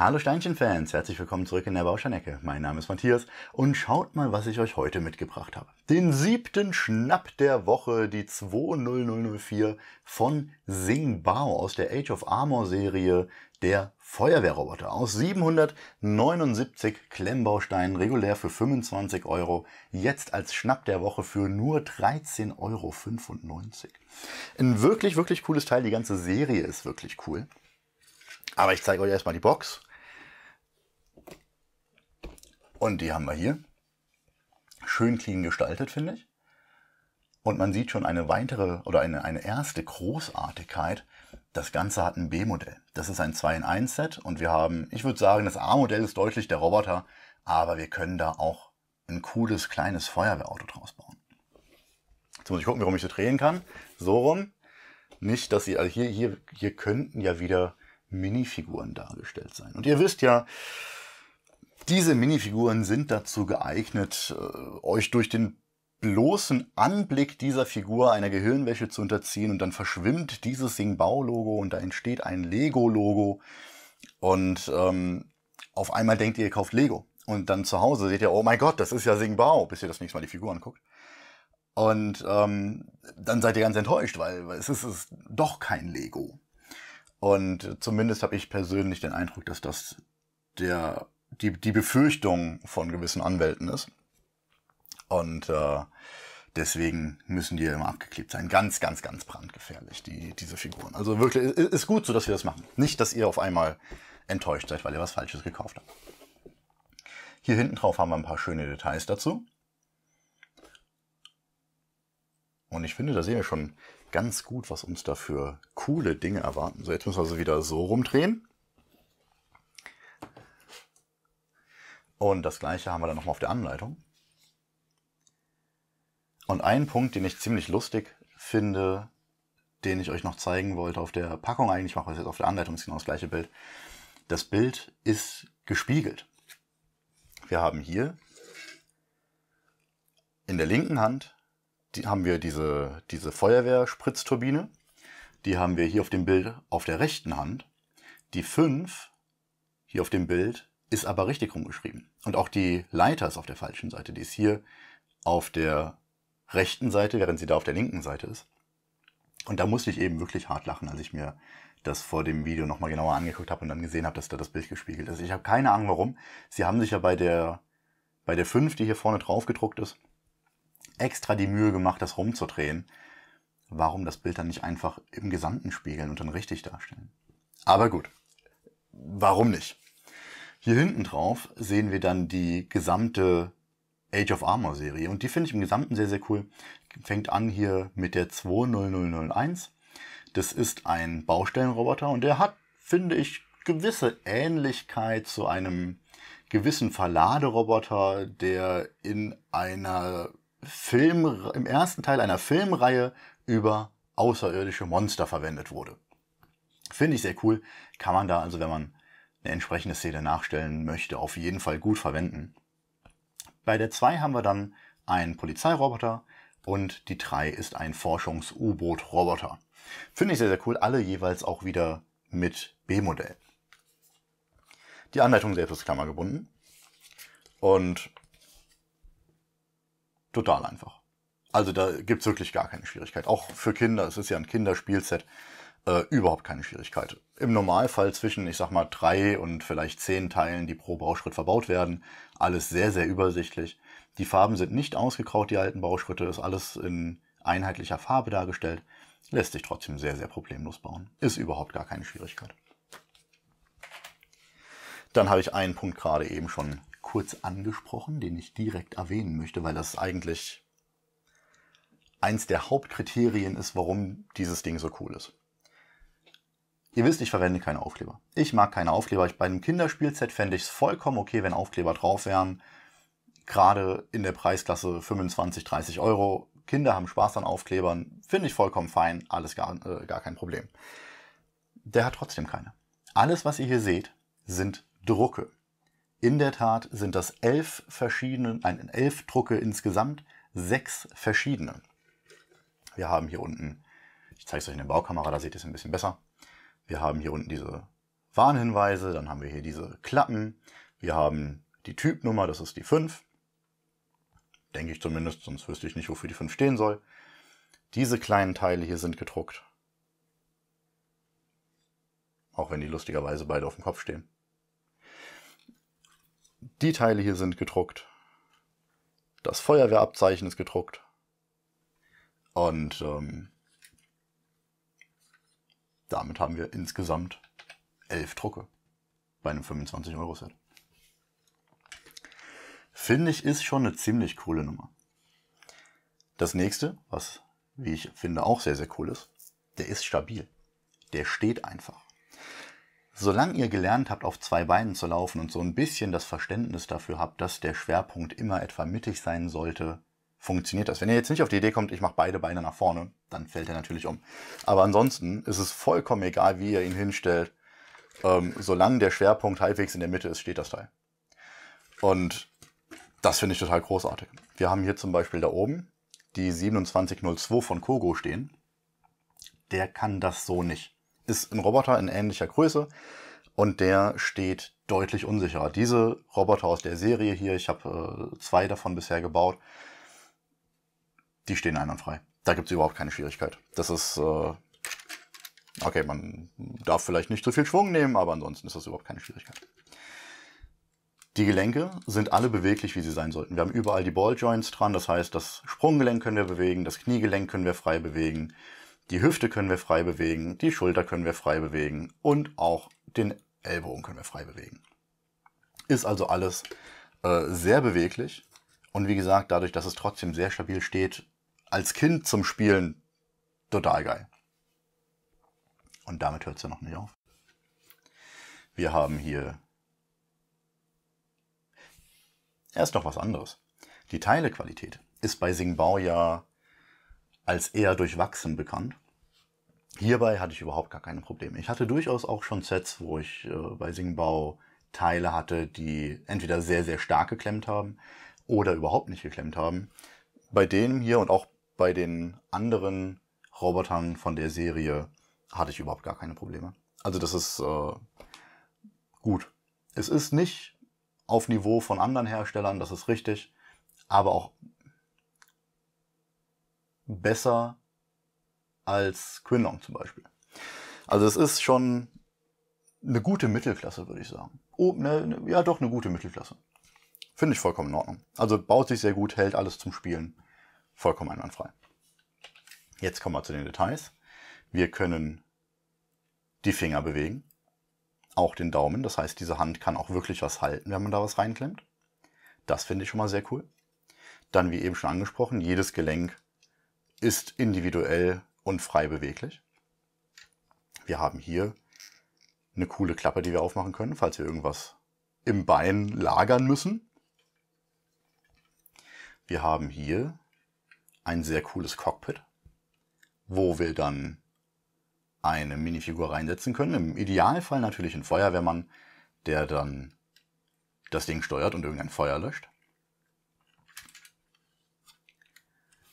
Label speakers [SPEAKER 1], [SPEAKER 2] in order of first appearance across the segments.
[SPEAKER 1] Hallo Steinchen-Fans, herzlich willkommen zurück in der Bauschanecke. Mein Name ist Matthias und schaut mal, was ich euch heute mitgebracht habe. Den siebten Schnapp der Woche, die 20004 von Singbao aus der Age of Armor Serie, der Feuerwehrroboter aus 779 Klemmbausteinen, regulär für 25 Euro, jetzt als Schnapp der Woche für nur 13,95 Euro. Ein wirklich, wirklich cooles Teil, die ganze Serie ist wirklich cool. Aber ich zeige euch erstmal die Box und die haben wir hier. Schön clean gestaltet, finde ich. Und man sieht schon eine weitere oder eine, eine erste Großartigkeit. Das Ganze hat ein B-Modell. Das ist ein 2 in 1 Set und wir haben, ich würde sagen, das A-Modell ist deutlich der Roboter, aber wir können da auch ein cooles kleines Feuerwehrauto draus bauen. Jetzt muss ich gucken, warum ich so drehen kann. So rum. Nicht, dass sie, also hier, hier, hier könnten ja wieder Minifiguren dargestellt sein. Und ihr wisst ja, diese Minifiguren sind dazu geeignet, äh, euch durch den bloßen Anblick dieser Figur einer Gehirnwäsche zu unterziehen und dann verschwimmt dieses sing Singbao-Logo und da entsteht ein Lego-Logo und ähm, auf einmal denkt ihr, ihr kauft Lego und dann zu Hause seht ihr, oh mein Gott, das ist ja sing Singbao, bis ihr das nächste Mal die Figur anguckt. Und ähm, dann seid ihr ganz enttäuscht, weil es ist, es ist doch kein Lego. Und zumindest habe ich persönlich den Eindruck, dass das der die, die Befürchtung von gewissen Anwälten ist. Und äh, deswegen müssen die immer abgeklebt sein. Ganz, ganz, ganz brandgefährlich, die, diese Figuren. Also wirklich, ist gut so, dass wir das machen. Nicht, dass ihr auf einmal enttäuscht seid, weil ihr was Falsches gekauft habt. Hier hinten drauf haben wir ein paar schöne Details dazu. Und ich finde, da sehen wir schon ganz gut, was uns da für coole Dinge erwarten. So, jetzt müssen wir sie wieder so rumdrehen. Und das gleiche haben wir dann nochmal auf der Anleitung. Und ein Punkt, den ich ziemlich lustig finde, den ich euch noch zeigen wollte auf der Packung eigentlich, mache ich jetzt auf der Anleitung, ist genau das gleiche Bild. Das Bild ist gespiegelt. Wir haben hier in der linken Hand die, haben wir diese, diese Feuerwehrspritzturbine. Die haben wir hier auf dem Bild auf der rechten Hand. Die 5 hier auf dem Bild ist aber richtig rumgeschrieben. Und auch die Leiter ist auf der falschen Seite. Die ist hier auf der rechten Seite, während sie da auf der linken Seite ist. Und da musste ich eben wirklich hart lachen, als ich mir das vor dem Video nochmal genauer angeguckt habe und dann gesehen habe, dass da das Bild gespiegelt ist. Ich habe keine Ahnung warum. Sie haben sich ja bei der, bei der 5, die hier vorne drauf gedruckt ist, extra die Mühe gemacht, das rumzudrehen. Warum das Bild dann nicht einfach im Gesamten spiegeln und dann richtig darstellen? Aber gut, warum nicht? Hier hinten drauf sehen wir dann die gesamte Age of Armor Serie und die finde ich im Gesamten sehr, sehr cool. Fängt an hier mit der 20001. Das ist ein Baustellenroboter und der hat, finde ich, gewisse Ähnlichkeit zu einem gewissen Verladeroboter, der in einer Film, im ersten Teil einer Filmreihe über außerirdische Monster verwendet wurde. Finde ich sehr cool. Kann man da also, wenn man eine entsprechende Szene nachstellen möchte, auf jeden Fall gut verwenden. Bei der 2 haben wir dann einen Polizeiroboter und die 3 ist ein Forschungs-U-Boot-Roboter. Finde ich sehr, sehr cool. Alle jeweils auch wieder mit B-Modell. Die Anleitung selbst ist klammergebunden und total einfach. Also da gibt es wirklich gar keine Schwierigkeit. Auch für Kinder, es ist ja ein Kinderspielset äh, überhaupt keine Schwierigkeit. Im Normalfall zwischen, ich sag mal, drei und vielleicht zehn Teilen, die pro Bauschritt verbaut werden. Alles sehr, sehr übersichtlich. Die Farben sind nicht ausgekraut, die alten Bauschritte. Ist alles in einheitlicher Farbe dargestellt. Lässt sich trotzdem sehr, sehr problemlos bauen. Ist überhaupt gar keine Schwierigkeit. Dann habe ich einen Punkt gerade eben schon kurz angesprochen, den ich direkt erwähnen möchte, weil das eigentlich eins der Hauptkriterien ist, warum dieses Ding so cool ist. Ihr wisst, ich verwende keine Aufkleber. Ich mag keine Aufkleber. Ich, bei einem Kinderspielset fände ich es vollkommen okay, wenn Aufkleber drauf wären. Gerade in der Preisklasse 25, 30 Euro. Kinder haben Spaß an Aufklebern. Finde ich vollkommen fein. Alles gar, äh, gar kein Problem. Der hat trotzdem keine. Alles, was ihr hier seht, sind Drucke. In der Tat sind das elf verschiedene, nein, elf Drucke insgesamt, sechs verschiedene. Wir haben hier unten, ich zeige es euch in der Baukamera, da seht ihr es ein bisschen besser. Wir haben hier unten diese Warnhinweise, dann haben wir hier diese Klappen, wir haben die Typnummer, das ist die 5. Denke ich zumindest, sonst wüsste ich nicht, wofür die 5 stehen soll. Diese kleinen Teile hier sind gedruckt. Auch wenn die lustigerweise beide auf dem Kopf stehen. Die Teile hier sind gedruckt. Das Feuerwehrabzeichen ist gedruckt. Und ähm, damit haben wir insgesamt elf Drucke bei einem 25-Euro-Set. Finde ich, ist schon eine ziemlich coole Nummer. Das nächste, was, wie ich finde, auch sehr, sehr cool ist, der ist stabil. Der steht einfach. Solange ihr gelernt habt, auf zwei Beinen zu laufen und so ein bisschen das Verständnis dafür habt, dass der Schwerpunkt immer etwa mittig sein sollte, funktioniert das. Wenn ihr jetzt nicht auf die Idee kommt, ich mache beide Beine nach vorne, dann fällt er natürlich um. Aber ansonsten ist es vollkommen egal, wie ihr ihn hinstellt. Ähm, solange der Schwerpunkt halbwegs in der Mitte ist, steht das Teil. Und das finde ich total großartig. Wir haben hier zum Beispiel da oben die 2702 von Kogo stehen. Der kann das so nicht. Ist ein Roboter in ähnlicher Größe und der steht deutlich unsicherer. Diese Roboter aus der Serie hier, ich habe äh, zwei davon bisher gebaut, die stehen einwandfrei. Da gibt es überhaupt keine Schwierigkeit. Das ist, äh, okay, man darf vielleicht nicht zu so viel Schwung nehmen, aber ansonsten ist das überhaupt keine Schwierigkeit. Die Gelenke sind alle beweglich, wie sie sein sollten. Wir haben überall die Balljoints dran, das heißt, das Sprunggelenk können wir bewegen, das Kniegelenk können wir frei bewegen, die Hüfte können wir frei bewegen, die Schulter können wir frei bewegen und auch den Ellbogen können wir frei bewegen. Ist also alles äh, sehr beweglich. Und wie gesagt, dadurch, dass es trotzdem sehr stabil steht, als Kind zum Spielen total geil. Und damit hört es ja noch nicht auf. Wir haben hier erst noch was anderes. Die Teilequalität ist bei Singbao ja als eher durchwachsen bekannt. Hierbei hatte ich überhaupt gar keine Probleme. Ich hatte durchaus auch schon Sets, wo ich äh, bei Singbao Teile hatte, die entweder sehr, sehr stark geklemmt haben oder überhaupt nicht geklemmt haben. Bei denen hier und auch bei den anderen Robotern von der Serie hatte ich überhaupt gar keine Probleme. Also das ist äh, gut. Es ist nicht auf Niveau von anderen Herstellern, das ist richtig, aber auch besser als Quinlong zum Beispiel. Also es ist schon eine gute Mittelklasse, würde ich sagen. Oh, ne, ne, ja, doch eine gute Mittelklasse. Finde ich vollkommen in Ordnung. Also baut sich sehr gut, hält alles zum Spielen vollkommen einwandfrei. Jetzt kommen wir zu den Details. Wir können die Finger bewegen, auch den Daumen. Das heißt, diese Hand kann auch wirklich was halten, wenn man da was reinklemmt. Das finde ich schon mal sehr cool. Dann, wie eben schon angesprochen, jedes Gelenk ist individuell und frei beweglich. Wir haben hier eine coole Klappe, die wir aufmachen können, falls wir irgendwas im Bein lagern müssen. Wir haben hier ein sehr cooles Cockpit, wo wir dann eine Minifigur reinsetzen können. Im Idealfall natürlich ein Feuerwehrmann, der dann das Ding steuert und irgendein Feuer löscht.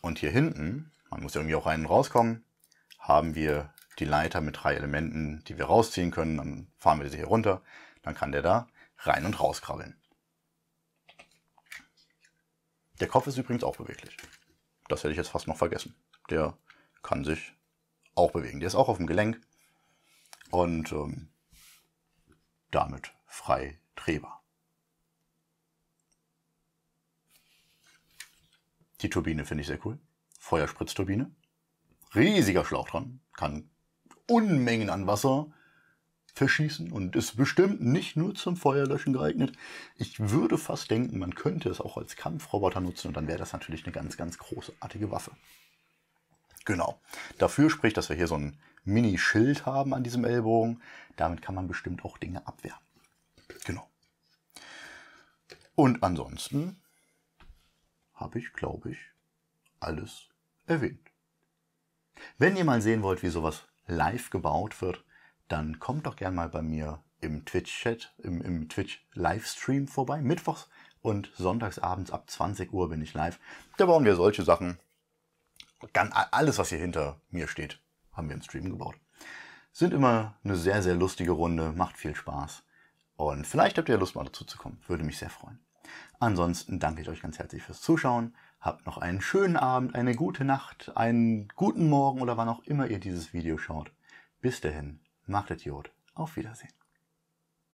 [SPEAKER 1] Und hier hinten, man muss ja irgendwie auch rein und rauskommen, haben wir die Leiter mit drei Elementen, die wir rausziehen können. Dann fahren wir sie hier runter, dann kann der da rein und rauskrabbeln. Der Kopf ist übrigens auch beweglich das hätte ich jetzt fast noch vergessen. Der kann sich auch bewegen. Der ist auch auf dem Gelenk und ähm, damit frei drehbar. Die Turbine finde ich sehr cool. Feuerspritzturbine. Riesiger Schlauch dran. Kann Unmengen an Wasser verschießen und ist bestimmt nicht nur zum Feuerlöschen geeignet. Ich würde fast denken, man könnte es auch als Kampfroboter nutzen und dann wäre das natürlich eine ganz, ganz großartige Waffe. Genau. Dafür spricht, dass wir hier so ein Mini-Schild haben an diesem Ellbogen. Damit kann man bestimmt auch Dinge abwehren. Genau. Und ansonsten habe ich, glaube ich, alles erwähnt. Wenn ihr mal sehen wollt, wie sowas live gebaut wird, dann kommt doch gern mal bei mir im Twitch-Chat, im, im Twitch-Livestream vorbei. Mittwochs und sonntags ab 20 Uhr bin ich live. Da bauen wir solche Sachen. alles, was hier hinter mir steht, haben wir im Stream gebaut. Sind immer eine sehr, sehr lustige Runde, macht viel Spaß. Und vielleicht habt ihr Lust, mal dazu zu kommen. Würde mich sehr freuen. Ansonsten danke ich euch ganz herzlich fürs Zuschauen. Habt noch einen schönen Abend, eine gute Nacht, einen guten Morgen oder wann auch immer ihr dieses Video schaut. Bis dahin, Macht Idiot. Auf Wiedersehen.